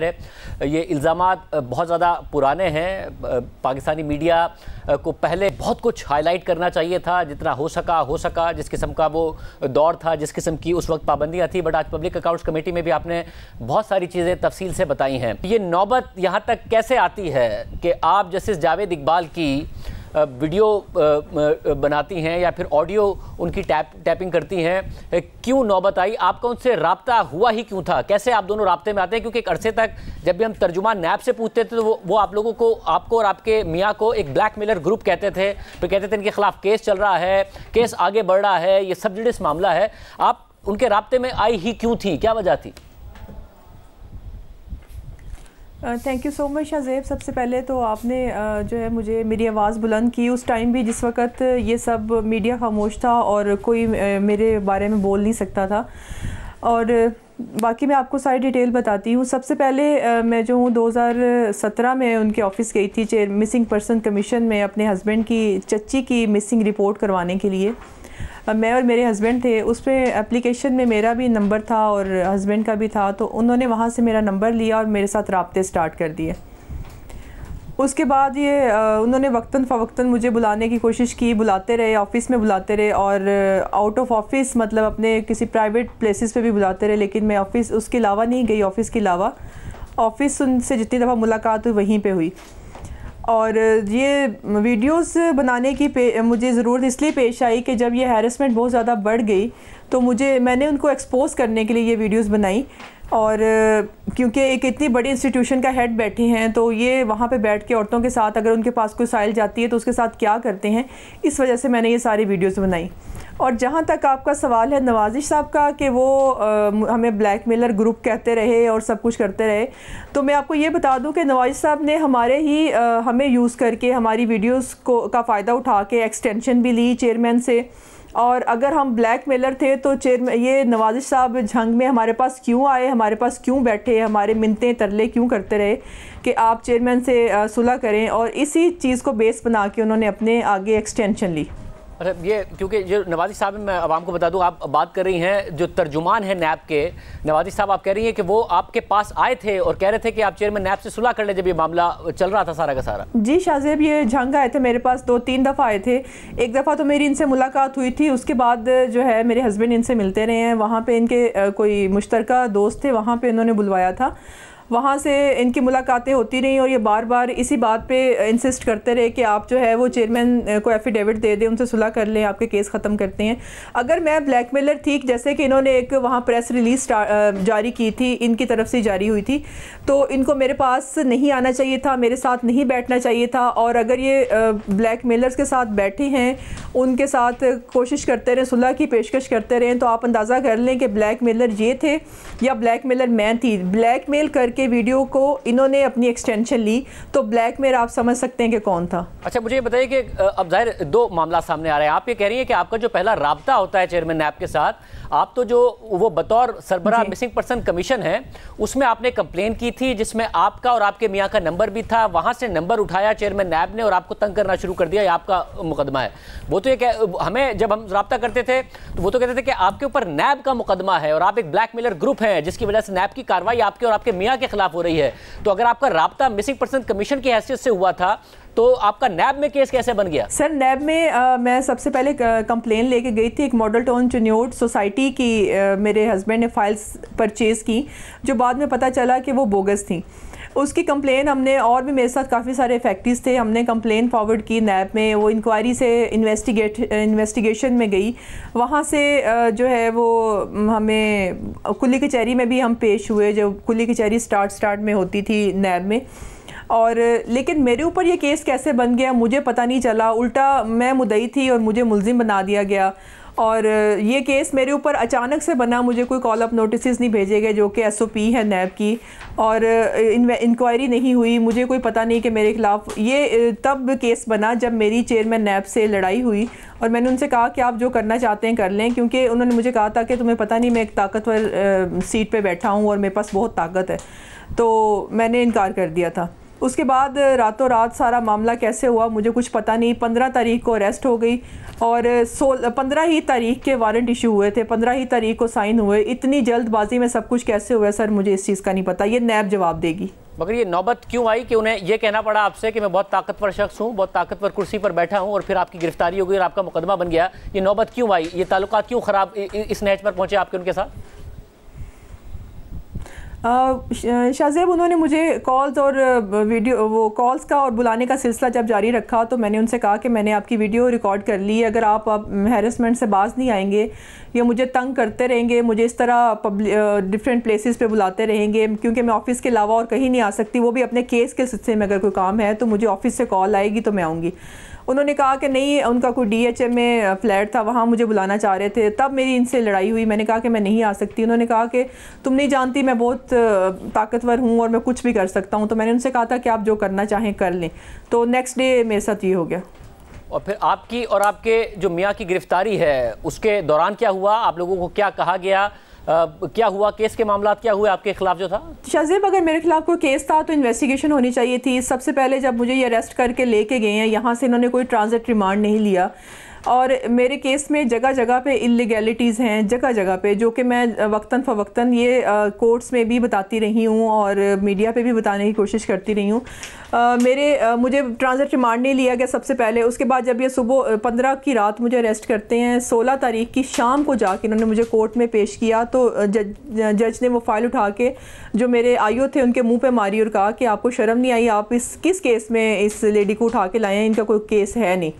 जाहिर है ये इल्ज़ाम बहुत ज़्यादा पुराने हैं पाकिस्तानी मीडिया को पहले बहुत कुछ हाईलाइट करना चाहिए था जितना हो सका हो सका जिस किस्म का वो दौर था जिस किस्म की उस वक्त पाबंदियाँ थी बट आज पब्लिक अकाउंट्स कमेटी में भी आपने बहुत सारी चीज़ें तफसील से बताई हैं ये नौबत यहाँ तक कैसे आती है कि आप जस्टिस जावेद इकबाल की वीडियो बनाती हैं या फिर ऑडियो उनकी टैप टैपिंग करती हैं क्यों नौबत आई आपका उनसे रबता हुआ ही क्यों था कैसे आप दोनों रबते में आते हैं क्योंकि एक अरसे तक जब भी हम तर्जुमान नैब से पूछते थे तो वो, वो आप लोगों को आपको और आपके मियाँ को एक ब्लैक मेलर ग्रुप कहते थे फिर कहते थे इनके खिलाफ केस चल रहा है केस आगे बढ़ रहा है ये सब मामला है आप उनके रबते में आई ही क्यों थी क्या वजह थी thank you so much Shahzeb सबसे पहले तो आपने जो है मुझे मेरी आवाज़ बुलंद की उस टाइम भी जिस वक्त ये सब मीडिया खामोश था और कोई मेरे बारे में बोल नहीं सकता था और बाकी मैं आपको सारी डिटेल बताती हूँ सबसे पहले मैं जो हूँ 2017 में उनके ऑफ़िस गई थी मिसिंग पर्सन कमीशन में अपने हस्बैंड की चच्ची की मिसिंग रिपोर्ट करवाने के लिए मैं और मेरे हस्बैंड थे उस पर अप्लीकेशन में मेरा भी नंबर था और हस्बैंड का भी था तो उन्होंने वहाँ से मेरा नंबर लिया और मेरे साथ रबते स्टार्ट कर दिए उसके बाद ये उन्होंने वक्ता फ़वक्ता मुझे बुलाने की कोशिश की बुलाते रहे ऑफ़िस में बुलाते रहे और आउट ऑफ ऑफ़िस मतलब अपने किसी प्राइवेट प्लेसेस पे भी बुलाते रहे लेकिन मैं ऑफ़िस उसके अलावा नहीं गई ऑफ़िस के अलावा ऑफ़िस उनसे जितनी दफ़ा मुलाकात हुई वहीं पे हुई और ये वीडियोस बनाने की पे, मुझे ज़रूरत इसलिए पेश आई कि जब ये हैरसमेंट बहुत ज़्यादा बढ़ गई तो मुझे मैंने उनको एक्सपोज करने के लिए ये वीडियोस बनाई और क्योंकि एक इतनी बड़ी इंस्टीट्यूशन का हेड बैठे हैं तो ये वहाँ पे बैठ के औरतों के साथ अगर उनके पास कोई साइल जाती है तो उसके साथ क्या करते हैं इस वजह से मैंने ये सारी वीडियोज़ बनाई और जहाँ तक आपका सवाल है नवाजिश साहब का कि वो आ, हमें ब्लैक मेलर ग्रुप कहते रहे और सब कुछ करते रहे तो मैं आपको ये बता दूँ कि नवाजिश साहब ने हमारे ही आ, हमें यूज़ करके हमारी वीडियोस को का फ़ायदा उठा के एक्सटेंशन भी ली चेयरमैन से और अगर हम ब्लैक मेलर थे तो चेयर ये नवाजिश साहब झंग में हमारे पास क्यों आए हमारे पास क्यों बैठे हमारे मिनतें तरले क्यों करते रहे कि आप चेयरमैन से सुलह करें और इसी चीज़ को बेस बना के उन्होंने अपने आगे एक्सटेंशन ली अच्छा ये क्योंकि जो नवाजी साहब मैं आवाम को बता दूं आप बात कर रही हैं जो तर्जुमान है नैब के नवाजी साहब आप कह रही हैं कि वो आपके पास आए थे और कह रहे थे कि आप चेयरमैन नैब से सुलह कर ले जब ये मामला चल रहा था सारा का सारा जी शाहजेब ये झंग आए थे मेरे पास दो तीन दफ़ा आए थे एक दफ़ा तो मेरी इनसे मुलाकात हुई थी उसके बाद जो है मेरे हस्बैंड इनसे मिलते रहे हैं वहाँ पर इनके कोई मुश्तरक दोस्त थे वहाँ पर इन्होंने बुलवाया था वहाँ से इनकी मुलाकातें होती रहीं और ये बार बार इसी बात पे इंसिस्ट करते रहे कि आप जो है वो चेयरमैन को एफिडेविट दे दें उनसे सुलह कर लें आपके केस ख़त्म करते हैं अगर मैं ब्लैकमेलर थी जैसे कि इन्होंने एक वहाँ प्रेस रिलीज जारी की थी इनकी तरफ से जारी हुई थी तो इनको मेरे पास नहीं आना चाहिए था मेरे साथ नहीं बैठना चाहिए था और अगर ये ब्लैक मेलर्स के साथ बैठे हैं उनके साथ कोशिश करते रहें सुलह की पेशकश करते रहें तो आप अंदाज़ा कर लें कि ब्लैक मेलर ये थे या ब्लैक मेलर मैं थी ब्लैक मेल करके के वीडियो को इन्होंने अपनी एक्सटेंशन ली तो ब्लैक मेल आप समझ सकते हैं कि कौन था अच्छा मुझे बताइए कि अब जाहिर दो मामला सामने आ रहा है आप ये कह रही है कि आपका जो पहला रबता होता है चेयरमैन नैप के साथ आप तो जो वो बतौर सरबरा मिसिंग पर्सन कमीशन है उसमें आपने कंप्लेन की थी जिसमें आपका और आपके मियाँ का नंबर भी था वहाँ से नंबर उठाया चेयरमैन नैब ने और आपको तंग करना शुरू कर दिया आपका मुकदमा है वो तो ये हमें जब हम रबता करते थे तो वो तो कहते थे कि आपके ऊपर नैब का मुकदमा है और आप एक ब्लैक ग्रुप है जिसकी वजह से नैब की कार्रवाई आपके और आपके मियाँ के खिलाफ हो रही है तो अगर आपका रबता मिसिंग पर्सन कमीशन की हैसियत से हुआ था तो आपका नैब में केस कैसे बन गया सर नैब में आ, मैं सबसे पहले कंप्लेन लेके गई थी एक मॉडल टाउन चुन्योट सोसाइटी की आ, मेरे हस्बैंड ने फाइल्स परचेज़ की जो बाद में पता चला कि वो बोगस थी उसकी कंप्लेन हमने और भी मेरे साथ काफ़ी सारे फैक्ट्रीज थे हमने कंप्लेन फॉरवर्ड की नैब में वो इंक्वायरी से इन्वेस्टिगेट इन्वेस्टिगेशन में गई वहाँ से जो है वो हमें कुली कचहरी में भी हम पेश हुए जो कुली कचहरी स्टार्ट स्टार्ट में होती थी नैब में और लेकिन मेरे ऊपर ये केस कैसे बन गया मुझे पता नहीं चला उल्टा मैं मुदई थी और मुझे मुलजिम बना दिया गया और ये केस मेरे ऊपर अचानक से बना मुझे कोई कॉल अप नोटिस नहीं भेजे गए जो कि एसओपी है नैब की और इंक्वायरी नहीं हुई मुझे कोई पता नहीं कि मेरे खिलाफ ये तब केस बना जब मेरी चेयरमैन नैब से लड़ाई हुई और मैंने उनसे कहा कि आप जो करना चाहते हैं कर लें क्योंकि उन्होंने मुझे कहा था कि तुम्हें पता नहीं मैं एक ताकतवर सीट पर बैठा हूँ और मेरे पास बहुत ताकत है तो मैंने इनकार कर दिया था उसके बाद रातों रात सारा मामला कैसे हुआ मुझे कुछ पता नहीं पंद्रह तारीख को अरेस्ट हो गई और सोल पंद्रह ही तारीख के वारंट इशू हुए थे पंद्रह ही तारीख को साइन हुए इतनी जल्दबाजी में सब कुछ कैसे हुआ सर मुझे इस चीज़ का नहीं पता ये नैब जवाब देगी मगर ये नौबत क्यों आई कि उन्हें यह कहना पड़ा आपसे कि मैं बहुत ताकतवर शख्स हूँ बहुत ताकतवर कुर्सी पर बैठा हूँ और फिर आपकी गिरफ्तारी हो गई और आपका मुकदमा बन गया ये नौबत क्यों आई ये ताल्लुक क्यों ख़राब इस नैच पर पहुँचे आपके उनके साथ शाहजेब उन्होंने मुझे कॉल्स और वीडियो वो कॉल्स का और बुलाने का सिलसिला जब जारी रखा तो मैंने उनसे कहा कि मैंने आपकी वीडियो रिकॉर्ड कर ली है अगर आप अब हेरसमेंट से बाज नहीं आएंगे या मुझे तंग करते रहेंगे मुझे इस तरह डिफरेंट प्लेसेस पे बुलाते रहेंगे क्योंकि मैं ऑफ़िस के अलावा और कहीं नहीं आ सकती वो भी अपने केस के सिलसिले में अगर कोई काम है तो मुझे ऑफ़िस से कॉल आएगी तो मैं आऊँगी उन्होंने कहा कि नहीं उनका कोई डी में फ्लैट था वहाँ मुझे बुलाना चाह रहे थे तब मेरी इनसे लड़ाई हुई मैंने कहा कि मैं नहीं आ सकती उन्होंने कहा कि तुम नहीं जानती मैं बहुत ताकतवर हूँ और मैं कुछ भी कर सकता हूँ तो मैंने उनसे कहा था कि आप जो करना चाहें कर लें तो नेक्स्ट डे मेरे साथ ये हो गया और फिर आपकी और आपके जो मियाँ की गिरफ्तारी है उसके दौरान क्या हुआ आप लोगों को क्या कहा गया क्या हुआ केस के मामला क्या हुए आपके खिलाफ जो था शहजेब अगर मेरे खिलाफ कोई केस था तो इन्वेस्टिगेशन होनी चाहिए थी सबसे पहले जब मुझे ये अरेस्ट करके लेके गए हैं यहाँ से इन्होंने कोई ट्रांजिट रिमांड नहीं लिया और मेरे केस में जगह जगह पे इलीगैलिटीज़ हैं जगह जगह पे जो कि मैं वक्ता फ़वक्ता ये कोर्ट्स में भी बताती रही हूँ और मीडिया पे भी बताने की कोशिश करती रही हूँ मेरे आ, मुझे ट्रांजिट रिमांड नहीं लिया गया सबसे पहले उसके बाद जब ये सुबह पंद्रह की रात मुझे अरेस्ट करते हैं सोलह तारीख की शाम को जाके इन्होंने मुझे कोर्ट में पेश किया तो जज जज ने वो फाइल उठा के जो मेरे आईओ थे उनके मुँह पर मारी और कहा कि आपको शर्म नहीं आई आप इस किस केस में इस लेडी को उठा के लाए हैं इनका कोई केस है नहीं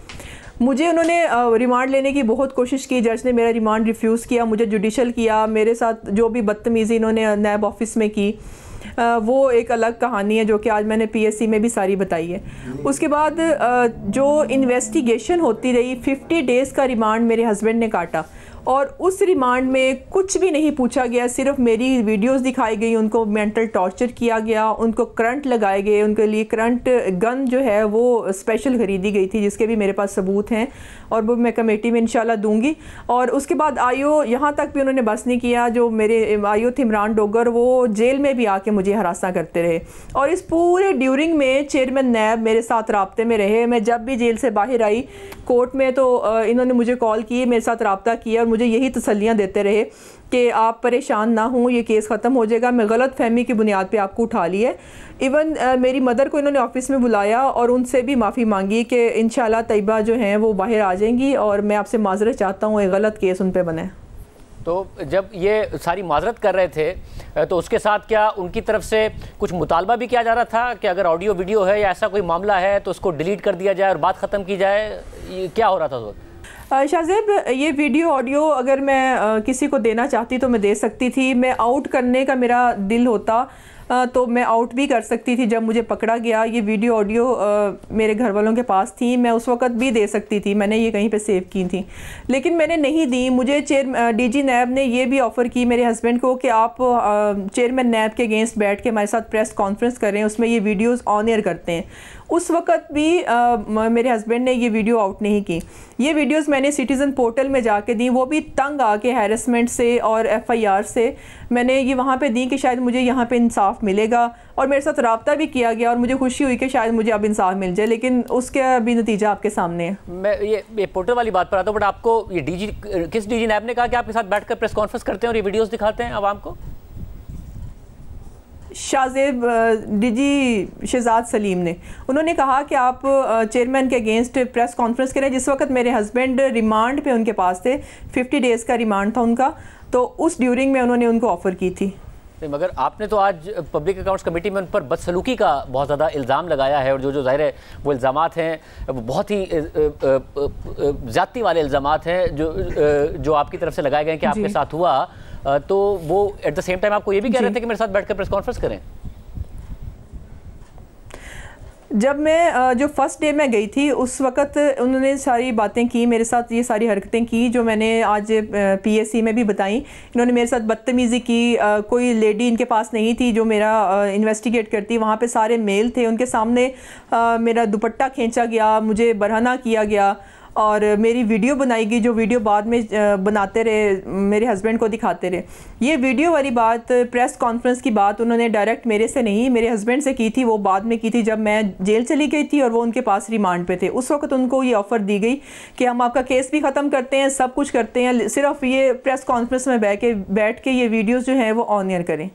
मुझे उन्होंने रिमांड लेने की बहुत कोशिश की जज ने मेरा रिमांड रिफ्यूज़ किया मुझे जुडिशल किया मेरे साथ जो भी बदतमीज़ी इन्होंने नैब ऑफिस में की वो एक अलग कहानी है जो कि आज मैंने पीएससी में भी सारी बताई है उसके बाद जो इन्वेस्टिगेशन होती रही 50 डेज़ का रिमांड मेरे हस्बैंड ने काटा और उस रिमांड में कुछ भी नहीं पूछा गया सिर्फ मेरी वीडियोस दिखाई गई उनको मेंटल टॉर्चर किया गया उनको करंट लगाए गए उनके लिए करंट गन जो है वो स्पेशल ख़रीदी गई थी जिसके भी मेरे पास सबूत हैं और वो मैं कमेटी में इंशाल्लाह दूंगी और उसके बाद आईओ यहाँ तक भी उन्होंने बस नहीं किया जो मेरे आईओ थे इमरान डोगर वो जेल में भी आके मुझे हरासा करते रहे और इस पूरे ड्यूरिंग में चेयरमैन नैब मेरे साथ रबते में रहे मैं जब भी जेल से बाहर आई कोर्ट में तो इन्होंने मुझे कॉल की मेरे साथ रबता किया और मुझे यही तसलियाँ देते रहे कि आप परेशान ना हों ये केस ख़त्म हो जाएगा मैं गलत फहमी की बुनियाद पे आपको उठा है इवन मेरी मदर को इन्होंने ऑफिस में बुलाया और उनसे भी माफ़ी मांगी कि इन तयबा जो हैं वो बाहर आ जाएंगी और मैं आपसे माजरत चाहता हूँ ये गलत केस उन पर बने तो जब ये सारी माजरत कर रहे थे तो उसके साथ क्या उनकी तरफ से कुछ मुतालबा भी किया जा रहा था कि अगर ऑडियो वीडियो है या ऐसा कोई मामला है तो उसको डिलीट कर दिया जाए और बात ख़त्म की जाए क्या हो रहा था उस वक्त शाहजेब ये वीडियो ऑडियो अगर मैं किसी को देना चाहती तो मैं दे सकती थी मैं आउट करने का मेरा दिल होता तो मैं आउट भी कर सकती थी जब मुझे पकड़ा गया ये वीडियो ऑडियो मेरे घर वालों के पास थी मैं उस वक़्त भी दे सकती थी मैंने ये कहीं पे सेव की थी लेकिन मैंने नहीं दी मुझे चेयर डीजी नैब ने ये भी ऑफ़र की मेरे हस्बैंड को कि आप चेयरमैन नैब के अगेंस्ट बैठ के हमारे साथ प्रेस कॉन्फ्रेंस करें उसमें ये वीडियोज़ ऑन एयर करते हैं उस वक्त भी आ, मेरे हस्बैंड ने ये वीडियो आउट नहीं की ये वीडियोस मैंने सिटीज़न पोर्टल में जाके दी वो भी तंग आके हेरसमेंट से और एफआईआर से मैंने ये वहाँ पे दी कि शायद मुझे यहाँ पे इंसाफ मिलेगा और मेरे साथ रबता भी किया गया और मुझे खुशी हुई कि शायद मुझे अब इंसाफ मिल जाए लेकिन उसका भी नतीजा आपके सामने है मैं ये, ये पोर्टल वाली बात पर आता हूँ बट आपको ये डी किस डी जी ने कहा कि आपके साथ बैठ कर प्रेस कॉन्फ्रेंस करते हैं और ये वीडियोज़ दिखाते हैं आवाम को शाहजेब डीजी शहजाद सलीम ने उन्होंने कहा कि आप चेयरमैन के अगेंस्ट प्रेस कॉन्फ्रेंस करें जिस वक्त मेरे हस्बैंड रिमांड पे उनके पास थे 50 डेज़ का रिमांड था उनका तो उस ड्यूरिंग में उन्होंने उनको ऑफ़र की थी मगर आपने तो आज पब्लिक अकाउंट्स कमेटी में उन पर बदसलूकी का बहुत ज़्यादा इल्ज़ाम लगाया है और जो जो ज़ाहिर है वो इल्ज़ाम हैं वो बहुत ही ज़्यादा वाले इल्ज़ाम हैं जो जो आपकी तरफ से लगाए गए कि आपके साथ हुआ तो वो एट द सेम टाइम आपको ये भी कह रहे थे कि मेरे साथ बैठकर प्रेस कॉन्फ्रेंस करें जब मैं जो फर्स्ट डे में गई थी उस वक्त उन्होंने सारी बातें की मेरे साथ ये सारी हरकतें की जो मैंने आज पीएससी में भी बताई इन्होंने मेरे साथ बदतमीज़ी की कोई लेडी इनके पास नहीं थी जो मेरा इन्वेस्टिगेट करती वहाँ पे सारे मेल थे उनके सामने मेरा दुपट्टा खींचा गया मुझे बरहना किया गया और मेरी वीडियो बनाई गई जो वीडियो बाद में बनाते रहे मेरे हस्बैंड को दिखाते रहे ये वीडियो वाली बात प्रेस कॉन्फ्रेंस की बात उन्होंने डायरेक्ट मेरे से नहीं मेरे हस्बैंड से की थी वो बाद में की थी जब मैं जेल चली गई थी और वो उनके पास रिमांड पे थे उस वक्त उनको ये ऑफ़र दी गई कि हम आपका केस भी ख़त्म करते हैं सब कुछ करते हैं सिर्फ ये प्रेस कॉन्फ्रेंस में बैठ के बैठ के ये वीडियोज़ जो हैं वो ऑन एयर करें